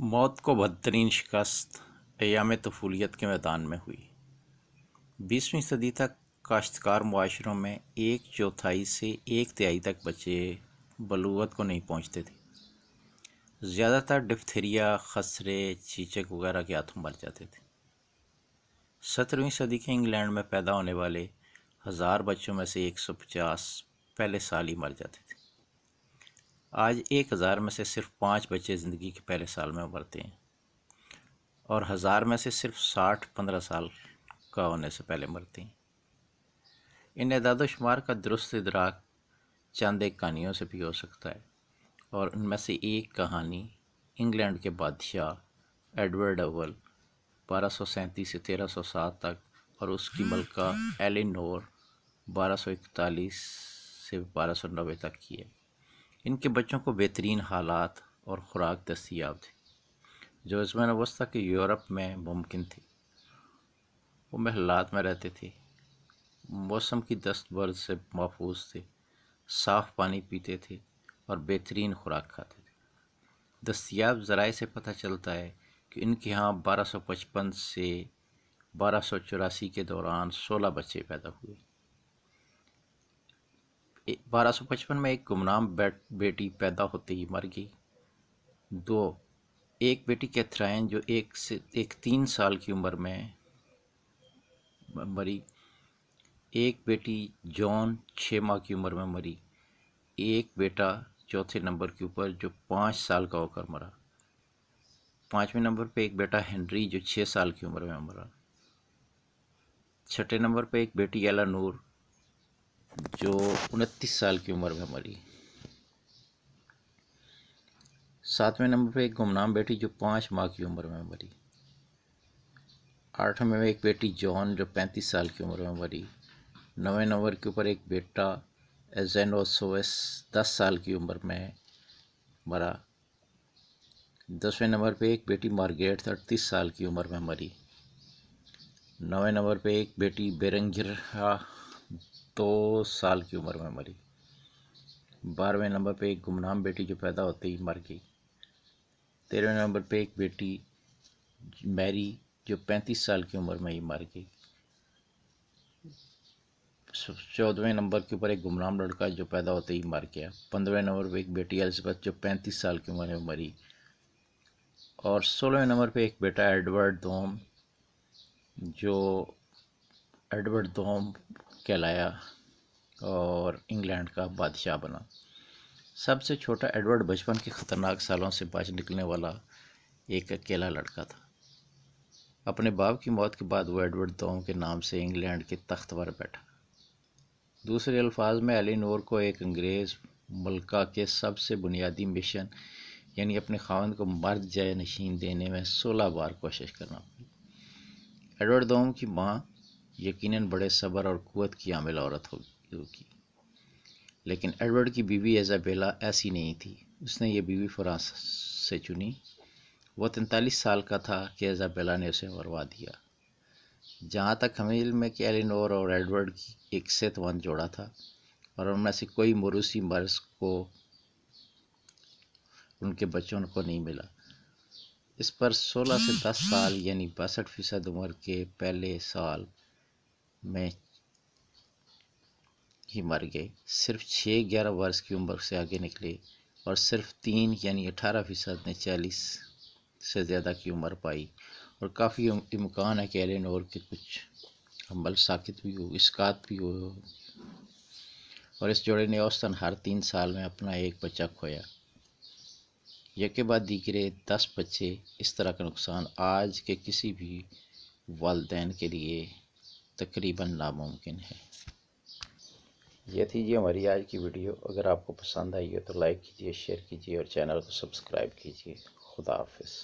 मौत को बदतरीन शिकस्त अयाम तफूलियत के मैदान में हुई बीसवीं सदी तक काश्तकार माशरों में एक चौथाई से एक तिहाई तक बच्चे बलूत को नहीं पहुंचते थे ज़्यादातर डिफ्थेरिया खसरे चीचक वगैरह के हाथों मर जाते थे सत्रहवीं सदी के इंग्लैंड में पैदा होने वाले हज़ार बच्चों में से एक सौ पचास पहले साल ही मर जाते थे आज एक हज़ार में से सिर्फ पाँच बच्चे ज़िंदगी के पहले साल में उभरते हैं और हज़ार में से सिर्फ साठ पंद्रह साल का होने से पहले मरते हैं इन इदादोशुमार का दुरुस्त इदराक चंद एक कहानियों से भी हो सकता है और उनमें से एक कहानी इंग्लैंड के बादशाह एडवर्ड अव्वल बारह सौ सैंतीस से तेरह सौ सात तक और उसकी मलका एलिनोर बारह सौ इकतालीस से बारह सौ नब्बे तक की है इनके बच्चों को बेहतरीन हालात और ख़ुराक दस्याब थी जो इसमें वस्ता के यूरोप में मुमकिन थी वो महलात में रहते थे मौसम की दस्त बर्द से महफूज थे साफ़ पानी पीते थे और बेहतरीन खुराक खाते थे दस्याब ज़राए से पता चलता है कि इनके यहाँ 1255 से बारह के दौरान 16 बच्चे पैदा हुए 1255 में एक गुमनाम बेटी पैदा होते ही मर गई दो एक बेटी कैथराइन जो एक से एक तीन साल की उम्र में मरी एक बेटी जॉन छः माह की उम्र में मरी एक बेटा चौथे नंबर के ऊपर जो पाँच साल का होकर मरा पाँचवें नंबर पे एक बेटा हेनरी जो छः साल की उम्र में मरा छठे नंबर पे एक बेटी एला नूर जो उनतीस साल की उम्र में मरी सातवें नंबर पे एक गुमनाम बेटी जो पाँच माह की उम्र में मरी आठवें में एक बेटी जॉन जो पैंतीस साल की उम्र में मरी नवे नंबर के ऊपर एक बेटा एजेनोसोस दस साल की उम्र में मरा दसवें नंबर पे एक बेटी मार्गेट अड़तीस साल की उम्र में मरी नवे नंबर पे एक बेटी बेरंगिर दो साल की उम्र में मरी बारहवें नंबर पे एक गुमनाम बेटी जो पैदा होते ही मर गई तेरहवें नंबर पे एक बेटी मैरी जो पैंतीस साल की उम्र में ही मर गई चौदहवें नंबर के ऊपर एक गुमनाम लड़का जो पैदा होते ही मर गया पंद्रहवें नंबर पे एक बेटी एलिजबेथ जो पैंतीस साल की उम्र में मरी और सोलहवें नंबर पे एक बेटा एडवर्ड धोम जो एडवर्ड धोम कहलाया और इंग्लैंड का बादशाह बना सबसे छोटा एडवर्ड बचपन के ख़तरनाक सालों से बच निकलने वाला एक अकेला लड़का था अपने बाप की मौत के बाद वो एडवर्ड दो के नाम से इंग्लैंड के तख्त पर बैठा दूसरे अल्फाज में एलिनोर को एक अंग्रेज़ मलका के सबसे बुनियादी मिशन यानी अपने खावन को मर्द जय नशीन देने में सोलह बार कोशिश करना पड़ी एडवर्ड दोम की माँ यकीनन बड़े सब्र और कुत की आमिल औरत होगी लेकिन एडवर्ड की बीवी एजाबेला ऐसी नहीं थी उसने ये बीवी फ्रांस से चुनी वह तैंतालीस साल का था कि एजाबेला ने उसे मरवा दिया जहाँ तक हमें इल्म है कि एलिनोर और एडवर्ड की एक सेतवन जोड़ा था और उनमें से कोई मरूसी मर्ज को उनके बच्चों को नहीं मिला इस पर 16 से 10 साल यानी बासठ फ़ीसद उम्र के पहले साल मैं ही मर गए सिर्फ छः ग्यारह वर्ष की उम्र से आगे निकले और सिर्फ तीन यानी अठारह फ़ीसद ने चालीस से ज़्यादा की उम्र पाई और काफ़ी इम्कान है कि एलन और के कुछ अम्बल साकित भी हो इसकात भी हो और इस जोड़े ने औसतन हर तीन साल में अपना एक बच्चा खोया यके बाद दीगरे दस बच्चे इस तरह का नुकसान आज के किसी भी वालदेन के लिए तकरीबन नामुमकिन है ये थी जी हमारी आज की वीडियो अगर आपको पसंद आई है तो लाइक कीजिए शेयर कीजिए और चैनल को सब्सक्राइब कीजिए खुदा हाफिज़